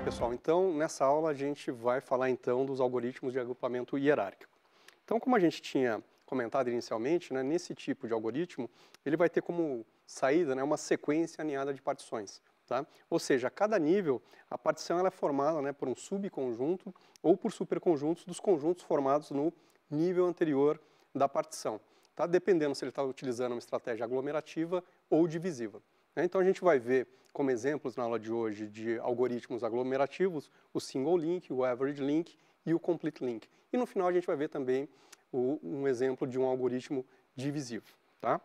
pessoal. Então, nessa aula a gente vai falar então dos algoritmos de agrupamento hierárquico. Então, como a gente tinha comentado inicialmente, né, nesse tipo de algoritmo, ele vai ter como saída né, uma sequência aninhada de partições. Tá? Ou seja, a cada nível, a partição ela é formada né, por um subconjunto ou por superconjuntos dos conjuntos formados no nível anterior da partição, tá? dependendo se ele está utilizando uma estratégia aglomerativa ou divisiva. Né? Então a gente vai ver como exemplos na aula de hoje de algoritmos aglomerativos, o single link, o average link e o complete link. E no final a gente vai ver também o, um exemplo de um algoritmo divisivo. Tá?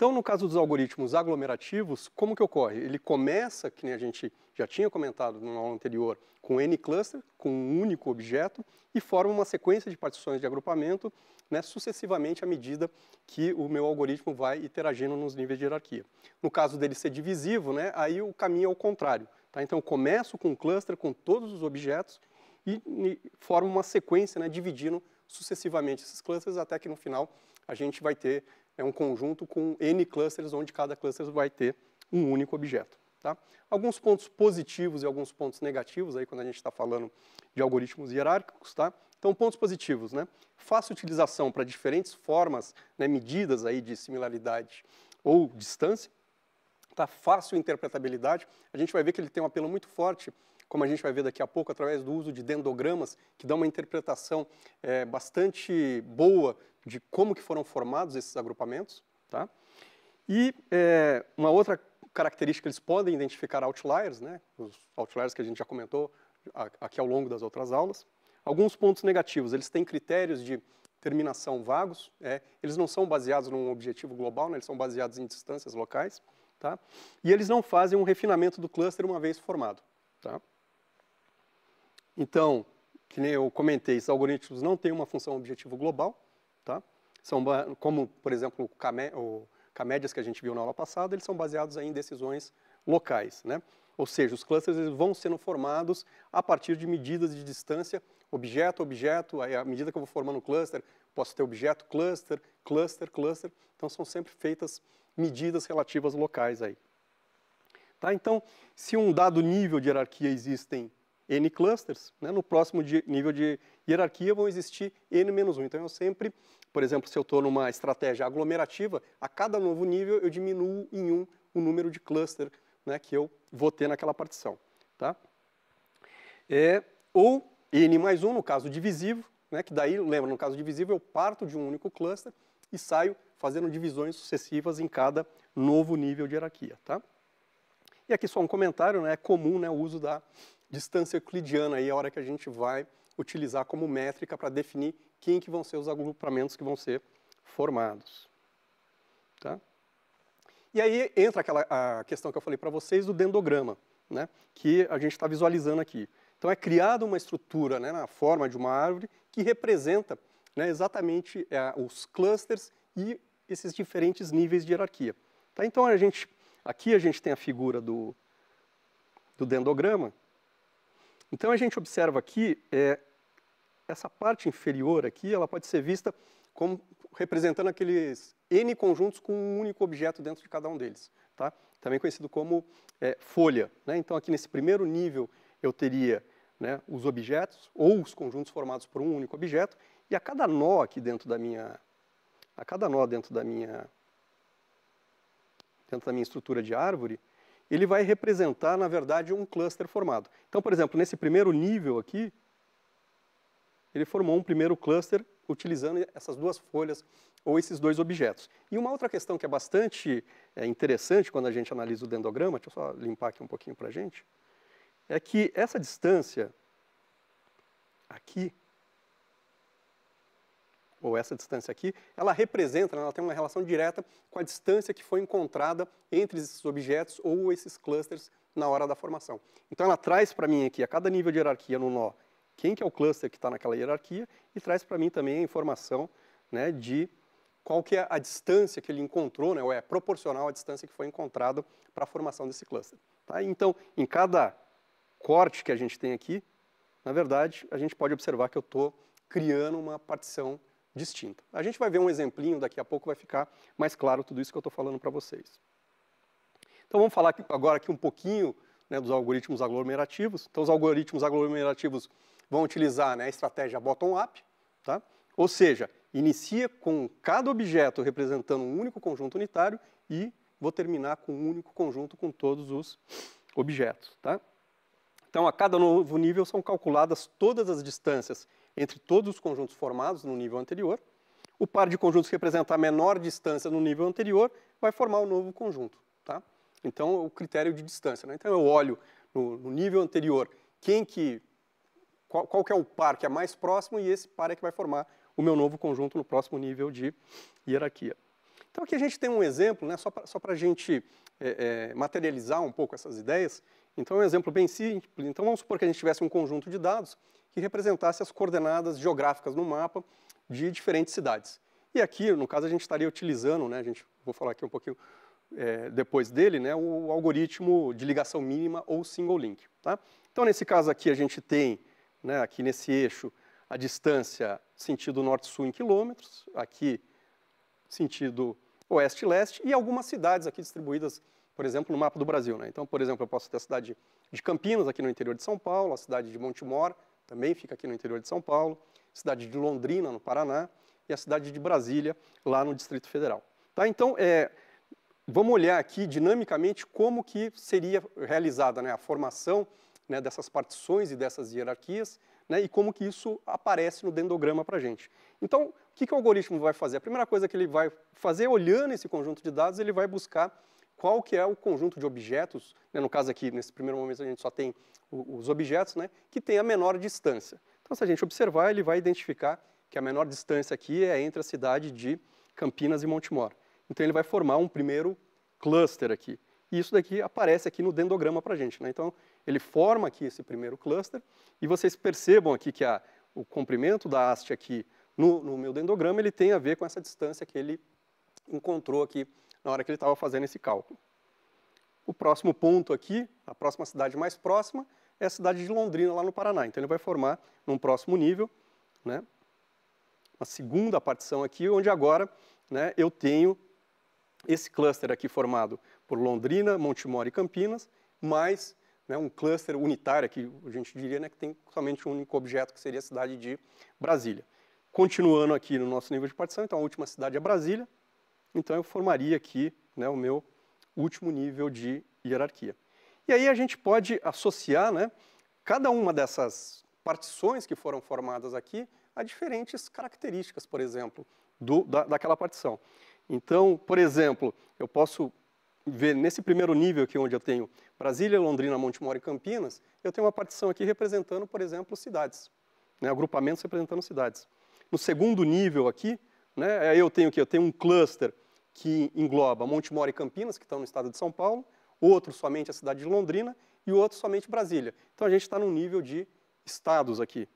Então, no caso dos algoritmos aglomerativos, como que ocorre? Ele começa, que nem a gente já tinha comentado no aula anterior, com N cluster, com um único objeto, e forma uma sequência de partições de agrupamento né, sucessivamente à medida que o meu algoritmo vai interagindo nos níveis de hierarquia. No caso dele ser divisivo, né, aí o caminho é o contrário. Tá? Então, eu começo com um cluster com todos os objetos e, e uma sequência, né, dividindo sucessivamente esses clusters até que no final a gente vai ter é um conjunto com N clusters, onde cada cluster vai ter um único objeto. Tá? Alguns pontos positivos e alguns pontos negativos, aí quando a gente está falando de algoritmos hierárquicos, tá? Então, pontos positivos, né? Fácil utilização para diferentes formas, né, medidas aí de similaridade ou distância. Tá? Fácil interpretabilidade. A gente vai ver que ele tem um apelo muito forte como a gente vai ver daqui a pouco, através do uso de dendrogramas, que dá uma interpretação é, bastante boa de como que foram formados esses agrupamentos. Tá? E é, uma outra característica, eles podem identificar outliers, né? os outliers que a gente já comentou aqui ao longo das outras aulas. Alguns pontos negativos, eles têm critérios de terminação vagos, é, eles não são baseados num objetivo global, né? eles são baseados em distâncias locais, tá? e eles não fazem um refinamento do cluster uma vez formado. Tá? Então, que nem eu comentei, esses algoritmos não têm uma função objetivo global, tá? São como, por exemplo, o, Camé, o Camédias que a gente viu na aula passada, eles são baseados em decisões locais, né? Ou seja, os clusters eles vão sendo formados a partir de medidas de distância, objeto, objeto, aí à medida que eu vou formando o cluster, posso ter objeto, cluster, cluster, cluster. Então, são sempre feitas medidas relativas locais aí. Tá? Então, se um dado nível de hierarquia existem N clusters. Né? No próximo de, nível de hierarquia vão existir N-1. Então, eu sempre, por exemplo, se eu estou numa estratégia aglomerativa, a cada novo nível eu diminuo em um o número de cluster né, que eu vou ter naquela partição. Tá? É, ou N mais 1, no caso divisivo, né, que daí, lembra, no caso divisivo eu parto de um único cluster e saio fazendo divisões sucessivas em cada novo nível de hierarquia. Tá? E aqui só um comentário, né, é comum né, o uso da distância euclidiana, aí é a hora que a gente vai utilizar como métrica para definir quem que vão ser os agrupamentos que vão ser formados. Tá? E aí entra aquela a questão que eu falei para vocês do dendograma, né, que a gente está visualizando aqui. Então é criada uma estrutura né, na forma de uma árvore que representa né, exatamente é, os clusters e esses diferentes níveis de hierarquia. Tá? Então a gente, aqui a gente tem a figura do, do dendograma, então a gente observa aqui, é, essa parte inferior aqui, ela pode ser vista como representando aqueles N conjuntos com um único objeto dentro de cada um deles, tá? também conhecido como é, folha. Né? Então aqui nesse primeiro nível eu teria né, os objetos ou os conjuntos formados por um único objeto e a cada nó aqui dentro da minha, a cada nó dentro da minha, dentro da minha estrutura de árvore, ele vai representar, na verdade, um cluster formado. Então, por exemplo, nesse primeiro nível aqui, ele formou um primeiro cluster utilizando essas duas folhas ou esses dois objetos. E uma outra questão que é bastante é, interessante quando a gente analisa o dendrograma, deixa eu só limpar aqui um pouquinho para a gente, é que essa distância aqui ou essa distância aqui, ela representa, né, ela tem uma relação direta com a distância que foi encontrada entre esses objetos ou esses clusters na hora da formação. Então ela traz para mim aqui, a cada nível de hierarquia no nó, quem que é o cluster que está naquela hierarquia e traz para mim também a informação né, de qual que é a distância que ele encontrou, né, ou é proporcional à distância que foi encontrado para a formação desse cluster. Tá? Então, em cada corte que a gente tem aqui, na verdade, a gente pode observar que eu estou criando uma partição distinta. A gente vai ver um exemplinho daqui a pouco, vai ficar mais claro tudo isso que eu estou falando para vocês. Então vamos falar agora aqui um pouquinho né, dos algoritmos aglomerativos. Então os algoritmos aglomerativos vão utilizar né, a estratégia bottom-up, tá? ou seja, inicia com cada objeto representando um único conjunto unitário e vou terminar com um único conjunto com todos os objetos. Tá? Então, a cada novo nível são calculadas todas as distâncias entre todos os conjuntos formados no nível anterior. O par de conjuntos que representa a menor distância no nível anterior vai formar o um novo conjunto. Tá? Então, o critério de distância. Né? Então, eu olho no, no, nível anterior quem que, qual, qual que é o par que é mais próximo e esse par é que vai formar o meu novo conjunto no próximo nível de hierarquia. Então, aqui a gente tem um exemplo, né, só para a gente é, é, materializar um pouco essas ideias. Então, é um exemplo bem simples. Então, vamos supor que a gente tivesse um conjunto de dados que representasse as coordenadas geográficas no mapa de diferentes cidades. E aqui, no caso, a gente estaria utilizando, né, a gente, vou falar aqui um pouquinho é, depois dele, né, o algoritmo de ligação mínima ou single link. Tá? Então, nesse caso aqui, a gente tem, né, aqui nesse eixo, a distância sentido norte-sul em quilômetros, aqui sentido oeste-leste e algumas cidades aqui distribuídas, por exemplo, no mapa do Brasil. Né? Então, por exemplo, eu posso ter a cidade de Campinas, aqui no interior de São Paulo, a cidade de Montemor, também fica aqui no interior de São Paulo, cidade de Londrina, no Paraná, e a cidade de Brasília, lá no Distrito Federal. Tá? Então, é, vamos olhar aqui dinamicamente como que seria realizada né, a formação né, dessas partições e dessas hierarquias né, e como que isso aparece no dendograma para a gente. Então, o que, que o algoritmo vai fazer? A primeira coisa que ele vai fazer, olhando esse conjunto de dados, ele vai buscar qual que é o conjunto de objetos, né, no caso aqui, nesse primeiro momento a gente só tem os objetos, né, que tem a menor distância. Então, se a gente observar, ele vai identificar que a menor distância aqui é entre a cidade de Campinas e Montemor. Então, ele vai formar um primeiro cluster aqui. E isso daqui aparece aqui no dendograma para a gente. Né? Então, ele forma aqui esse primeiro cluster, e vocês percebam aqui que a, o comprimento da haste aqui no, no meu dendograma, ele tem a ver com essa distância que ele encontrou aqui na hora que ele estava fazendo esse cálculo. O próximo ponto aqui, a próxima cidade mais próxima, é a cidade de Londrina, lá no Paraná. Então ele vai formar, num próximo nível, né, uma segunda partição aqui, onde agora né, eu tenho esse cluster aqui formado por Londrina, Montemor e Campinas, mais né, um cluster unitário, que a gente diria né, que tem somente um único objeto, que seria a cidade de Brasília. Continuando aqui no nosso nível de partição, então a última cidade é Brasília, então eu formaria aqui né, o meu último nível de hierarquia. E aí a gente pode associar né, cada uma dessas partições que foram formadas aqui a diferentes características, por exemplo, do, da, daquela partição. Então, por exemplo, eu posso ver nesse primeiro nível aqui onde eu tenho Brasília, Londrina, Monte Moro e Campinas, eu tenho uma partição aqui representando, por exemplo, cidades, né, agrupamentos representando cidades. No segundo nível aqui, né, eu tenho que eu tenho um cluster que engloba Montemor e Campinas, que estão no estado de São Paulo, outro somente a cidade de Londrina e outro somente Brasília. Então a gente está num nível de estados aqui.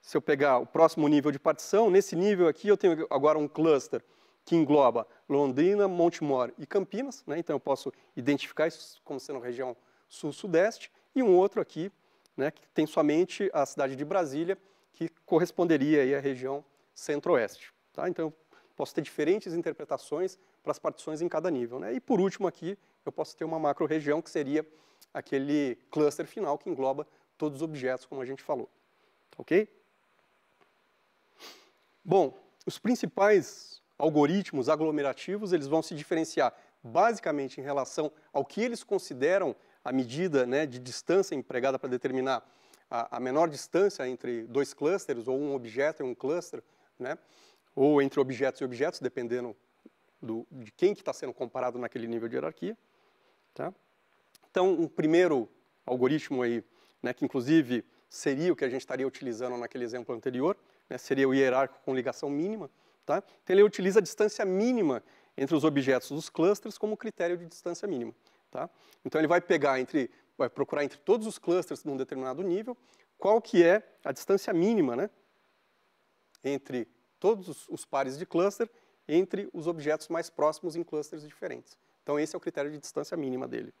Se eu pegar o próximo nível de partição, nesse nível aqui eu tenho agora um cluster que engloba Londrina, Montemor e Campinas, né? então eu posso identificar isso como sendo região sul-sudeste, e um outro aqui né, que tem somente a cidade de Brasília, que corresponderia à região centro-oeste. Tá? Então posso ter diferentes interpretações para as partições em cada nível. Né? E por último aqui, eu posso ter uma macro-região que seria aquele cluster final que engloba todos os objetos, como a gente falou. Ok? Bom, os principais algoritmos aglomerativos, eles vão se diferenciar basicamente em relação ao que eles consideram a medida né, de distância empregada para determinar a, a menor distância entre dois clusters ou um objeto e um cluster, né? ou entre objetos e objetos, dependendo do, de quem que está sendo comparado naquele nível de hierarquia. Tá? Então, um primeiro algoritmo aí, né, que inclusive seria o que a gente estaria utilizando naquele exemplo anterior, né, seria o hierárquico com ligação mínima. Tá? Então, ele utiliza a distância mínima entre os objetos dos clusters como critério de distância mínima. Tá? Então, ele vai pegar entre, vai procurar entre todos os clusters num determinado nível, qual que é a distância mínima né, entre todos os pares de cluster entre os objetos mais próximos em clusters diferentes. Então esse é o critério de distância mínima dele.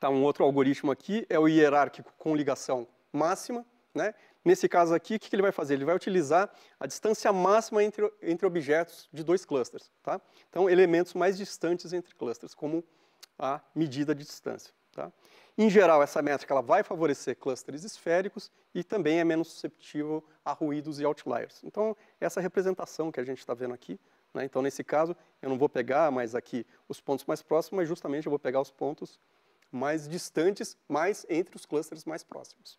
Tá, um outro algoritmo aqui é o hierárquico com ligação máxima. Né? Nesse caso aqui, o que, que ele vai fazer? Ele vai utilizar a distância máxima entre, entre objetos de dois clusters. Tá? Então, elementos mais distantes entre clusters, como a medida de distância. Tá? Em geral, essa métrica ela vai favorecer clusters esféricos e também é menos susceptível a ruídos e outliers. Então, essa representação que a gente está vendo aqui, né? então, nesse caso, eu não vou pegar mais aqui os pontos mais próximos, mas justamente eu vou pegar os pontos mais distantes, mais entre os clusters mais próximos.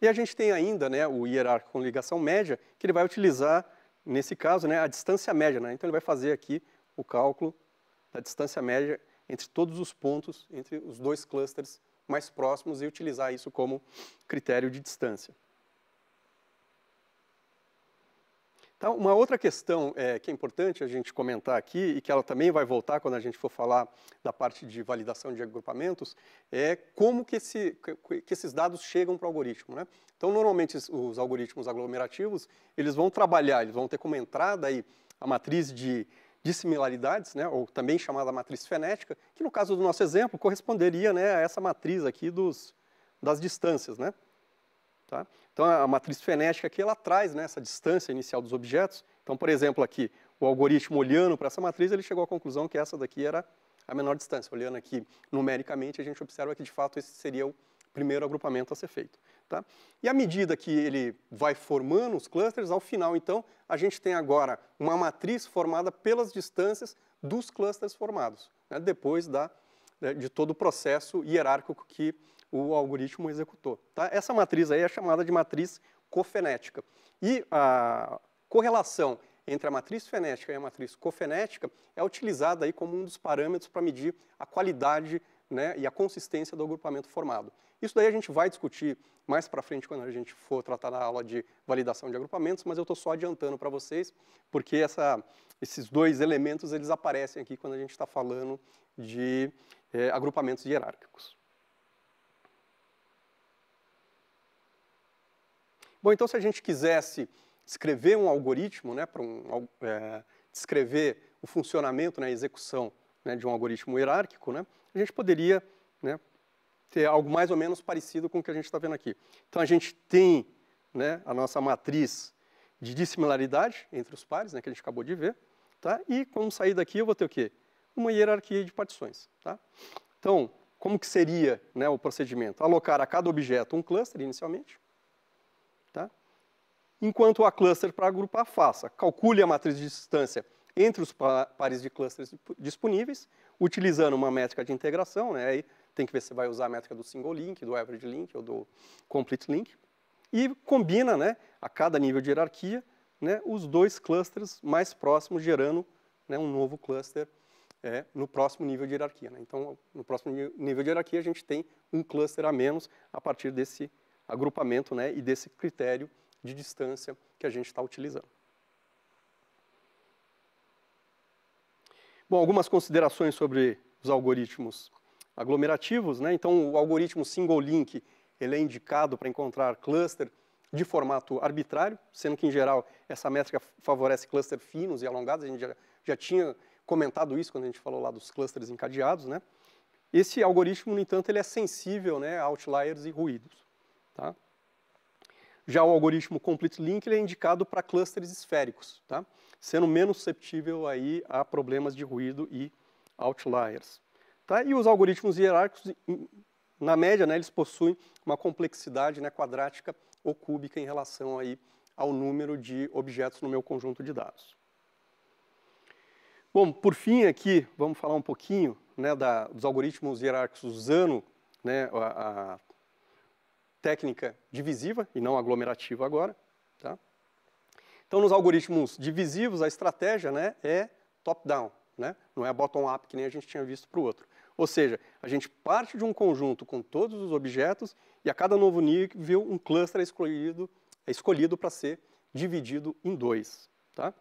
E a gente tem ainda né, o hierárquico com ligação média, que ele vai utilizar, nesse caso, né, a distância média. Né? Então, ele vai fazer aqui o cálculo da distância média entre todos os pontos, entre os dois clusters mais próximos e utilizar isso como critério de distância. Então, uma outra questão é, que é importante a gente comentar aqui e que ela também vai voltar quando a gente for falar da parte de validação de agrupamentos é como que, esse, que esses dados chegam para o algoritmo. Né? Então, normalmente os algoritmos aglomerativos eles vão trabalhar, eles vão ter como entrada aí a matriz de dissimilaridades, né, ou também chamada matriz fenética, que no caso do nosso exemplo corresponderia né, a essa matriz aqui dos, das distâncias. Né? Tá? Então, a matriz fenética aqui ela traz né, essa distância inicial dos objetos. Então, por exemplo, aqui, o algoritmo olhando para essa matriz, ele chegou à conclusão que essa daqui era a menor distância. Olhando aqui numericamente, a gente observa que, de fato, esse seria o primeiro agrupamento a ser feito. Tá? E à medida que ele vai formando os clusters, ao final, então, a gente tem agora uma matriz formada pelas distâncias dos clusters formados, né? depois da, né, de todo o processo hierárquico que o algoritmo executou. Tá? Essa matriz aí é chamada de matriz cofenética. E a correlação entre a matriz fenética e a matriz cofenética é utilizada aí como um dos parâmetros para medir a qualidade né, e a consistência do agrupamento formado. Isso daí a gente vai discutir mais para frente quando a gente for tratar na aula de validação de agrupamentos, mas eu estou só adiantando para vocês, porque essa, esses dois elementos eles aparecem aqui quando a gente está falando de é, agrupamentos hierárquicos. Bom, então se a gente quisesse escrever um algoritmo, né, para um, é, descrever o funcionamento, né, a execução né, de um algoritmo hierárquico, né, a gente poderia né, ter algo mais ou menos parecido com o que a gente está vendo aqui. Então, a gente tem né, a nossa matriz de dissimilaridade entre os pares, né, que a gente acabou de ver, tá? e como sair daqui eu vou ter o quê? Uma hierarquia de partições. Tá? Então, como que seria né, o procedimento? Alocar a cada objeto um cluster inicialmente, tá? enquanto a cluster para agrupar faça. Calcule a matriz de distância entre os pares de clusters disponíveis, utilizando uma métrica de integração, né, tem que ver se vai usar a métrica do single link, do average link ou do complete link. E combina, né, a cada nível de hierarquia, né, os dois clusters mais próximos, gerando né, um novo cluster é, no próximo nível de hierarquia. Né? Então, no próximo nível de hierarquia, a gente tem um cluster a menos a partir desse agrupamento né, e desse critério de distância que a gente está utilizando. Bom, algumas considerações sobre os algoritmos aglomerativos, né? então o algoritmo single link ele é indicado para encontrar cluster de formato arbitrário, sendo que em geral essa métrica favorece cluster finos e alongados, a gente já, já tinha comentado isso quando a gente falou lá dos clusters encadeados, né? Esse algoritmo, no entanto, ele é sensível né, a outliers e ruídos. Tá? Já o algoritmo Complete Link ele é indicado para clusters esféricos, tá? sendo menos susceptível aí a problemas de ruído e outliers. Tá? E os algoritmos hierárquicos, na média, né, eles possuem uma complexidade né, quadrática ou cúbica em relação aí ao número de objetos no meu conjunto de dados. Bom, por fim aqui, vamos falar um pouquinho né, da, dos algoritmos hierárquicos usando né, a, a técnica divisiva e não aglomerativa agora. Tá? Então, nos algoritmos divisivos, a estratégia né, é top-down né? não é bottom-up que nem a gente tinha visto para o outro. Ou seja, a gente parte de um conjunto com todos os objetos e a cada novo nível um cluster é escolhido, é escolhido para ser dividido em dois. Tá?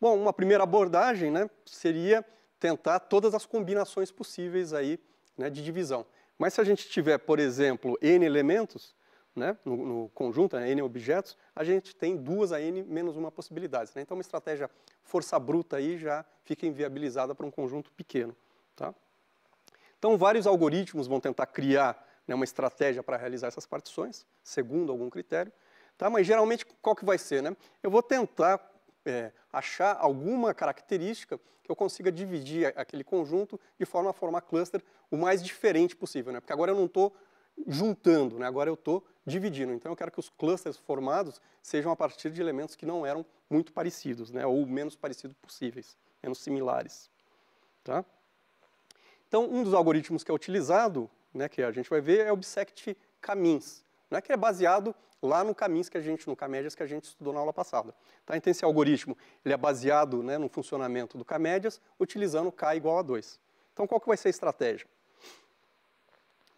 Bom, uma primeira abordagem né, seria tentar todas as combinações possíveis aí, né, de divisão. Mas se a gente tiver, por exemplo, n elementos, né, no, no, conjunto, né, N objetos, a gente tem duas a N menos uma possibilidades. Né? Então, uma estratégia força bruta aí já fica inviabilizada para um conjunto pequeno. Tá? Então, vários algoritmos vão tentar criar né, uma estratégia para realizar essas partições, segundo algum critério. Tá? Mas, geralmente, qual que vai ser? Né? Eu vou tentar é, achar alguma característica que eu consiga dividir aquele conjunto de forma a formar cluster o mais diferente possível. Né? Porque agora eu não estou juntando, né? agora eu estou dividindo. Então eu quero que os clusters formados sejam a partir de elementos que não eram muito parecidos, né? ou menos parecidos possíveis, menos similares. Tá? Então um dos algoritmos que é utilizado, né, que a gente vai ver, é o bisect Camins, né, que é baseado lá no Camins que a gente, no Camédias que a gente estudou na aula passada. Tá? Então esse algoritmo ele é baseado né, no funcionamento do Camédias, utilizando k igual a 2. Então qual que vai ser a estratégia?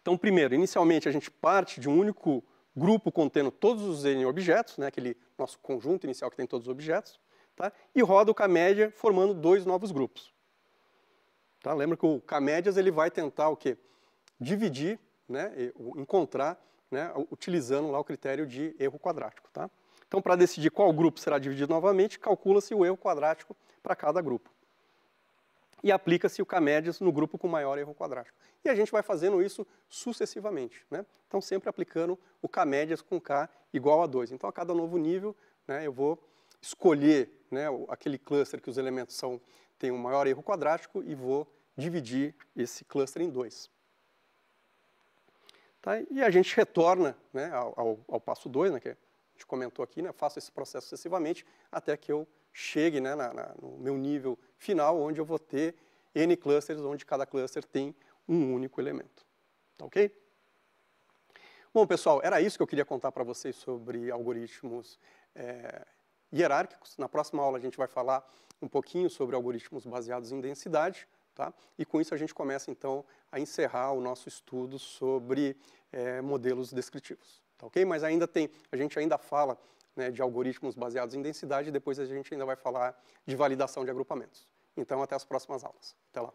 Então, primeiro, inicialmente a gente parte de um único grupo contendo todos os n objetos, né, aquele nosso conjunto inicial que tem todos os objetos, tá? e roda o K-média formando dois novos grupos. Tá? Lembra que o K-médias ele vai tentar o quê? Dividir, né, encontrar, né, utilizando lá o critério de erro quadrático. Tá? Então, para decidir qual grupo será dividido novamente, calcula-se o erro quadrático para cada grupo e aplica-se o CAMEDES no grupo com maior erro quadrático. E a gente vai fazendo isso sucessivamente, né? Então, sempre aplicando o CAMEDES com K igual a 2. Então, a cada novo nível, né, eu vou escolher né, aquele cluster que os elementos são, têm um maior erro quadrático e vou dividir esse cluster em dois. Tá? E a gente retorna né, ao, ao, ao passo 2, né, que a gente comentou aqui, né, faço esse processo sucessivamente até que eu chegue né, na, na, no meu nível final, onde eu vou ter N clusters, onde cada cluster tem um único elemento. Tá ok? Bom, pessoal, era isso que eu queria contar para vocês sobre algoritmos é, hierárquicos. Na próxima aula a gente vai falar um pouquinho sobre algoritmos baseados em densidade. Tá? E com isso a gente começa, então, a encerrar o nosso estudo sobre é, modelos descritivos. Tá ok? Mas ainda tem, a gente ainda fala né, de algoritmos baseados em densidade, e depois a gente ainda vai falar de validação de agrupamentos. Então, até as próximas aulas. Até lá.